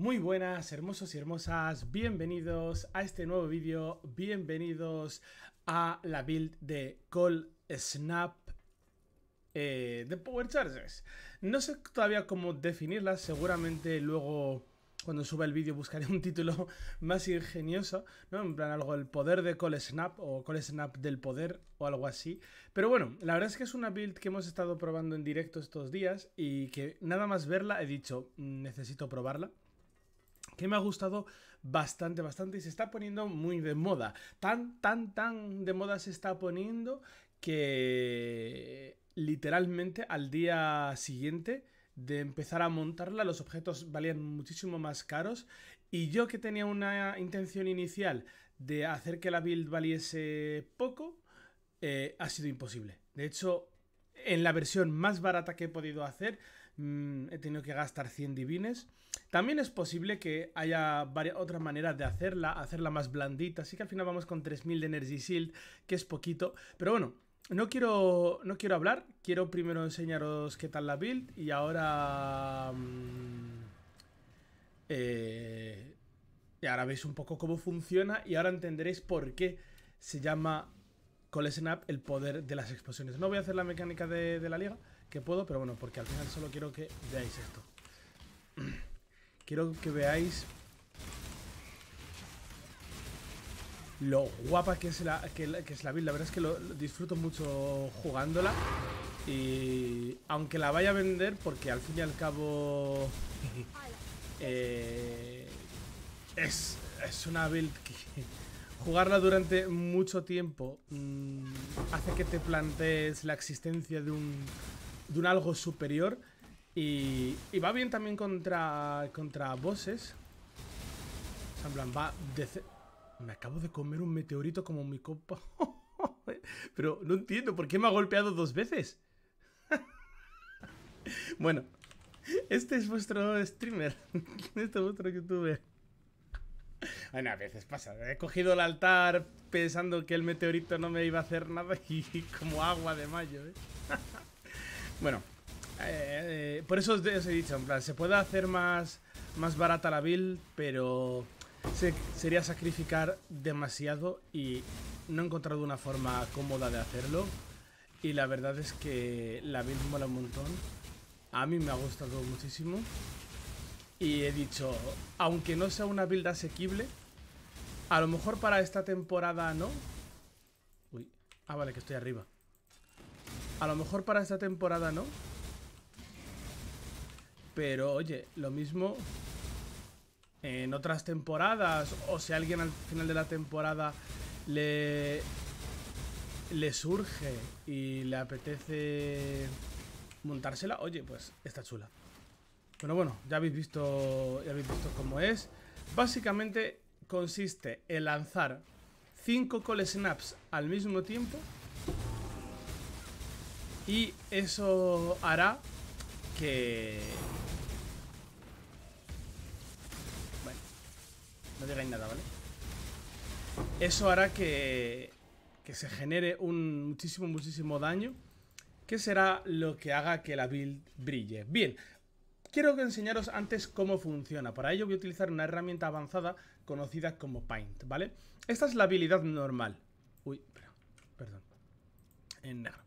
Muy buenas, hermosos y hermosas, bienvenidos a este nuevo vídeo, bienvenidos a la build de Call Snap eh, de Power Charges. No sé todavía cómo definirla, seguramente luego cuando suba el vídeo buscaré un título más ingenioso, ¿no? En plan algo el poder de Call Snap o Call Snap del poder o algo así. Pero bueno, la verdad es que es una build que hemos estado probando en directo estos días y que nada más verla he dicho, mm, necesito probarla que me ha gustado bastante, bastante y se está poniendo muy de moda. Tan, tan, tan de moda se está poniendo que literalmente al día siguiente de empezar a montarla, los objetos valían muchísimo más caros y yo que tenía una intención inicial de hacer que la build valiese poco, eh, ha sido imposible. De hecho, en la versión más barata que he podido hacer, mm, he tenido que gastar 100 divines también es posible que haya varias, otras maneras de hacerla, hacerla más blandita, así que al final vamos con 3000 de Energy Shield, que es poquito, pero bueno, no quiero, no quiero hablar, quiero primero enseñaros qué tal la build y ahora... Mm, eh, y ahora veis un poco cómo funciona y ahora entenderéis por qué se llama Call Snap el poder de las explosiones. No voy a hacer la mecánica de la liga, que puedo, pero bueno, porque al final solo quiero que veáis esto quiero que veáis lo guapa que es la, es la build. La verdad es que lo, disfruto mucho jugándola. Y aunque la vaya a vender, porque al fin y al cabo eh, es, una build que jugarla durante mucho tiempo mm, hace que te plantees la existencia de un, de un algo superior y, y va bien también contra, contra bosses. va... Me acabo de comer un meteorito como mi copa. Pero no entiendo, ¿por qué me ha golpeado dos veces? bueno, este es vuestro streamer. Este es vuestro youtuber. Bueno, a veces pasa. He cogido el altar pensando que el meteorito no me iba a hacer nada y como agua de mayo, ¿eh? bueno, eh, eh, por eso os, he dicho, en plan, se puede hacer más, más barata la build, pero se, sería sacrificar demasiado y no he encontrado una forma cómoda de hacerlo. Y la verdad es que la build mola un montón. A mí me ha gustado muchísimo. Y he dicho, aunque no sea una build asequible, a lo mejor para esta temporada no. Uy, ah, vale, que estoy arriba. A lo mejor para esta temporada no, pero oye, lo mismo en otras temporadas o si alguien al final de la temporada le, le surge y le apetece montársela, oye, pues está chula. Pero bueno, ya habéis visto, ya habéis visto cómo es. Básicamente consiste en lanzar 5 call snaps al mismo tiempo y eso hará que... Bueno, no digáis nada, ¿vale? Eso hará que, que se genere un muchísimo, muchísimo daño, que será lo que haga que la build brille. Bien, Quiero enseñaros antes cómo funciona. Para ello voy a utilizar una herramienta avanzada conocida como Paint, ¿vale? Esta es la habilidad normal. Uy, perdón. En negro.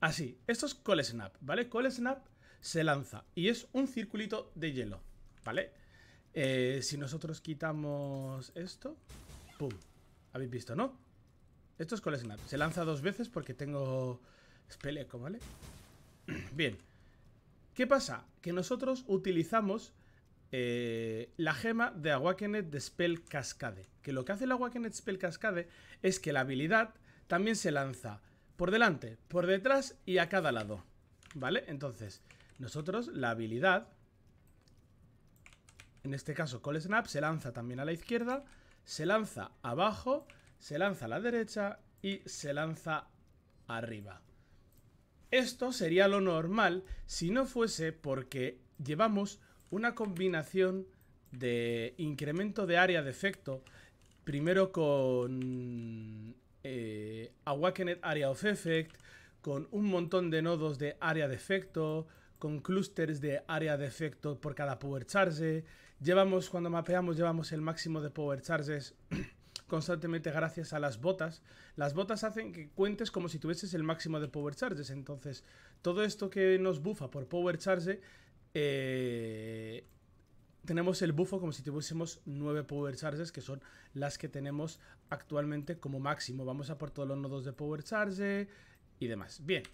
Así, esto es Call Snap, ¿vale? Call Snap se lanza y es un circulito de hielo, ¿vale? Eh, si nosotros quitamos esto, ¡pum! ¿Habéis visto, no? Esto es con Se lanza dos veces porque tengo spell ¿vale? Bien. ¿Qué pasa? Que nosotros utilizamos eh, la gema de Awakened de Spell Cascade. Que lo que hace el Awakened Spell Cascade es que la habilidad también se lanza por delante, por detrás y a cada lado. ¿Vale? Entonces, nosotros, la habilidad, en este caso Call Snap, se lanza también a la izquierda, se lanza abajo, se lanza a la derecha y se lanza arriba. Esto sería lo normal si no fuese porque llevamos una combinación de incremento de área de efecto, primero con eh, Awakened Area of Effect, con un montón de nodos de área de efecto, con clústeres de área de efecto por cada power charge. Llevamos, cuando mapeamos, llevamos el máximo de power charges constantemente gracias a las botas. Las botas hacen que cuentes como si tuvieses el máximo de power charges. Entonces, todo esto que nos bufa por power charge, eh, tenemos el bufo como si tuviésemos nueve power charges, que son las que tenemos actualmente como máximo. Vamos a por todos los nodos de power charge y demás. Bien.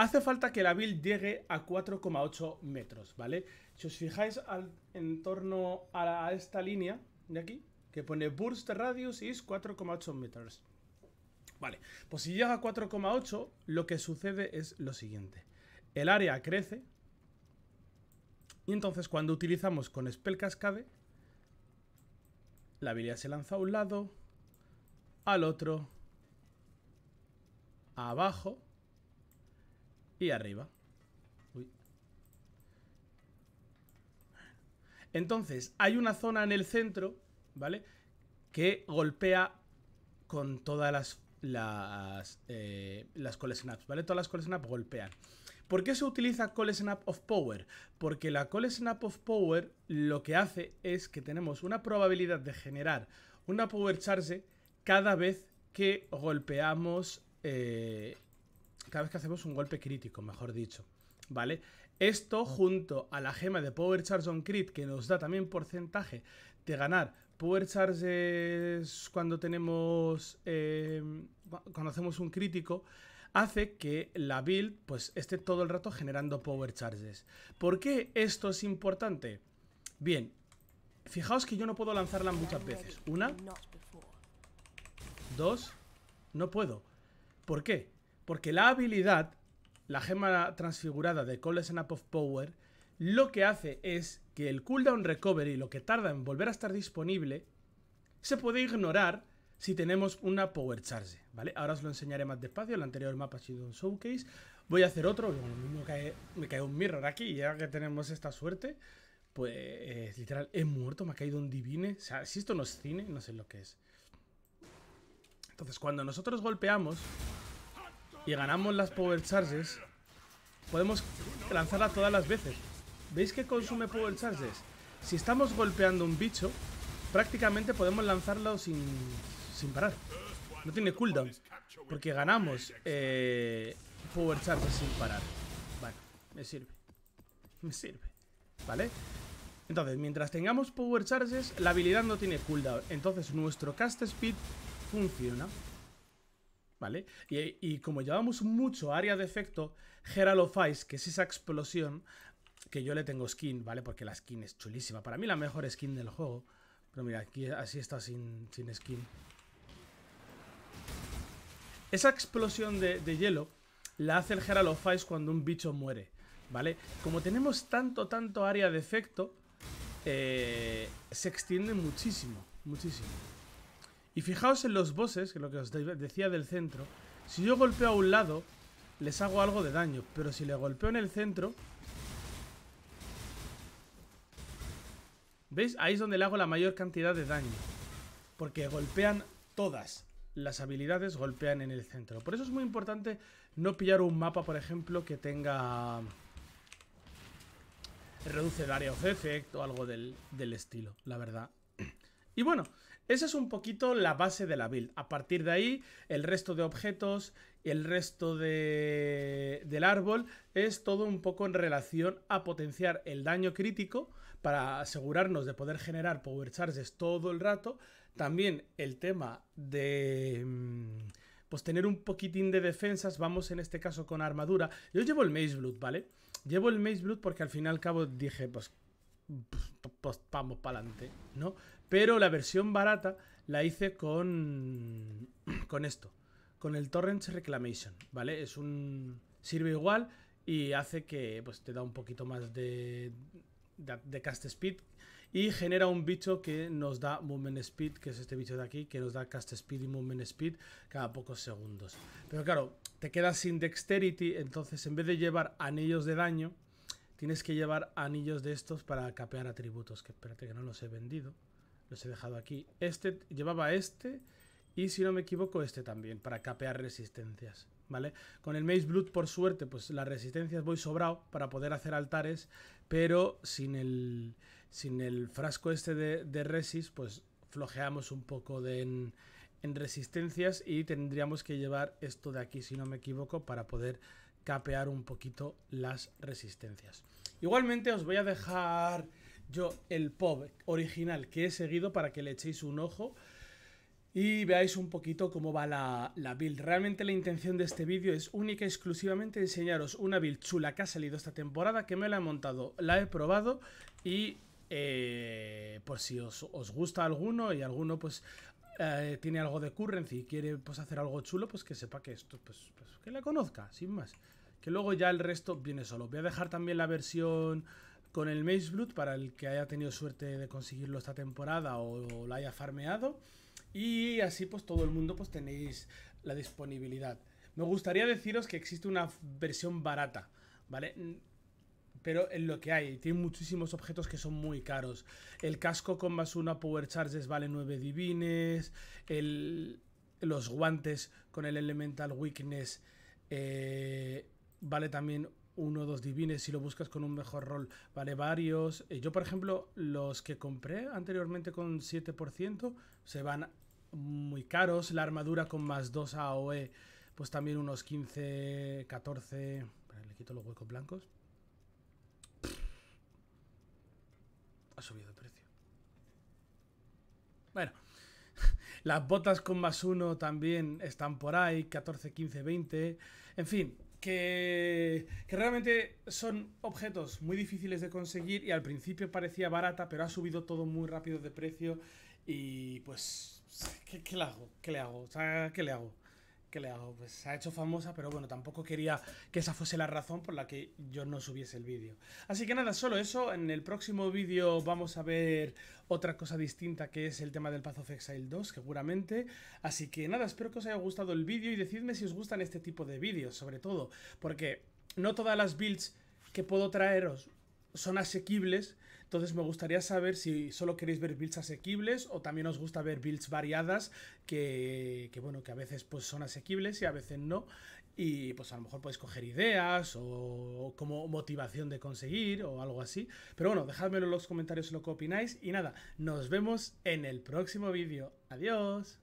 Hace falta que la build llegue a 4,8 metros, ¿vale? Si os fijáis en torno a, esta línea de aquí, que pone burst radius is 4,8 metros. Vale, pues si llega a 4,8, lo que sucede es lo siguiente. El área crece y entonces cuando utilizamos con Spell Cascade, la habilidad se lanza a un lado, al otro, abajo y arriba. Entonces, hay una zona en el centro, ¿vale? Que golpea con todas las, las, eh, las call snaps, ¿vale? Todas las call snaps golpean. ¿Por qué se utiliza Call Snap of Power? Porque la Call Snap of Power lo que hace es que tenemos una probabilidad de generar una Power Charge cada vez que golpeamos eh, cada vez que hacemos un golpe crítico, mejor dicho. ¿Vale? Esto junto a la gema de Power Charge on Crit, que nos da también porcentaje de ganar Power Charges cuando tenemos. Eh, cuando hacemos un crítico, hace que la build pues, esté todo el rato generando Power Charges. ¿Por qué esto es importante? Bien, fijaos que yo no puedo lanzarla muchas veces. Una, dos, no puedo. ¿Por qué? Porque la habilidad, la gema transfigurada de the Snap of Power, lo que hace es que el cooldown recovery, lo que tarda en volver a estar disponible, se puede ignorar si tenemos una Power Charge, ¿vale? Ahora os lo enseñaré más despacio, el anterior mapa ha sido un showcase. Voy a hacer otro, me cae un mirror aquí, ya que tenemos esta suerte, pues eh, literal, he muerto, me ha caído un divine. O sea, si esto no es cine, no sé lo que es. Entonces, cuando nosotros golpeamos, y ganamos las Power Charges, podemos lanzarlas todas las veces. ¿Veis que consume Power Charges? Si estamos golpeando un bicho, prácticamente podemos lanzarlo sin, sin parar. No tiene cooldown, porque ganamos eh, Power Charges sin parar. Bueno, me sirve. Me sirve, ¿vale? Entonces, mientras tengamos Power Charges, la habilidad no tiene cooldown. Entonces, nuestro Cast Speed funciona. ¿vale? Y, como llevamos mucho área de efecto, geral of Ice, que es esa explosión, que yo le tengo skin, ¿vale? Porque la skin es chulísima. Para mí la mejor skin del juego. Pero mira, aquí así está sin, skin. Esa explosión de, hielo la hace el geral of Ice cuando un bicho muere, ¿vale? Como tenemos tanto, tanto área de efecto, eh, se extiende muchísimo, muchísimo. Y fijaos en los bosses, que es lo que os decía del centro. Si yo golpeo a un lado, les hago algo de daño. Pero si le golpeo en el centro... ¿Veis? Ahí es donde le hago la mayor cantidad de daño. Porque golpean todas las habilidades, golpean en el centro. Por eso es muy importante no pillar un mapa, por ejemplo, que tenga... Reduce el área of effect o algo del estilo, la verdad. Y bueno, esa es un poquito la base de la build. A partir de ahí, el resto de objetos, el resto de, del árbol, es todo un poco en relación a potenciar el daño crítico para asegurarnos de poder generar power charges todo el rato. También el tema de... Mm, pues tener un poquitín de defensas, vamos en este caso con armadura. Yo llevo el Maze Blood, ¿vale? Llevo el Maze Blood porque al final al cabo dije, pues, pues vamos para adelante, ¿no? Pero la versión barata la hice con, con esto, con el Torrent Reclamation, ¿vale? Es un... sirve igual y hace que pues, te da un poquito más de, de, de cast speed y genera un bicho que nos da movement speed, que es este bicho de aquí, que nos da cast speed y movement speed cada pocos segundos. Pero claro, te quedas sin dexterity, entonces en vez de llevar anillos de daño, tienes que llevar anillos de estos para capear atributos, que espérate que no los he vendido. Los he dejado aquí. Este llevaba este y si no me equivoco este también para capear resistencias. ¿Vale? Con el Maze Blood, por suerte, pues las resistencias voy sobrado para poder hacer altares, pero sin el, sin el frasco este de, resis, pues flojeamos un poco en resistencias y tendríamos que llevar esto de aquí, si no me equivoco, para poder capear un poquito las resistencias. Igualmente os voy a dejar yo el pop original que he seguido para que le echéis un ojo y veáis un poquito cómo va la, la build. Realmente la intención de este vídeo es única y exclusivamente enseñaros una build chula que ha salido esta temporada, que me la he montado, la he probado y eh, por pues si os, gusta alguno y alguno pues eh, tiene algo de currency y quiere pues hacer algo chulo, pues que sepa que esto, pues, pues que la conozca, sin más. Que luego ya el resto viene solo. Voy a dejar también la versión con el Maze Blood para el que haya tenido suerte de conseguirlo esta temporada o, la haya farmeado. Y así pues todo el mundo pues tenéis la disponibilidad. Me gustaría deciros que existe una versión barata, ¿vale? Mm, pero en lo que hay, tiene muchísimos objetos que son muy caros. El casco con más una Power Charges vale 9 divines. El, los guantes con el Elemental Weakness eh, vale también uno o dos divines si lo buscas con un mejor rol, vale varios. Eh, yo, por ejemplo, los que compré anteriormente con 7% se van muy caros. La armadura con más 2 AOE, pues también unos 15, 14... le quito los huecos blancos. Ha subido el precio. Bueno, las botas con más uno también están por ahí, 14, 15, 20. En fin, que, que, realmente son objetos muy difíciles de conseguir y al principio parecía barata, pero ha subido todo muy rápido de precio y pues, ¿qué, qué le hago? ¿Qué le hago? O sea, ¿qué le hago? que le Pues se ha hecho famosa, pero bueno, tampoco quería que esa fuese la razón por la que yo no subiese el vídeo. Así que nada, solo eso. En el próximo vídeo vamos a ver otra cosa distinta que es el tema del Path of Exile 2, seguramente. Así que nada, espero que os haya gustado el vídeo y decidme si os gustan este tipo de vídeos, sobre todo, porque no todas las builds que puedo traeros son asequibles entonces me gustaría saber si solo queréis ver builds asequibles o también os gusta ver builds variadas que, bueno, que a veces pues son asequibles y a veces no. Y pues a lo mejor podéis coger ideas o, como motivación de conseguir o algo así. Pero bueno, dejadmelo en los comentarios lo que opináis. Y nada, nos vemos en el próximo vídeo. Adiós.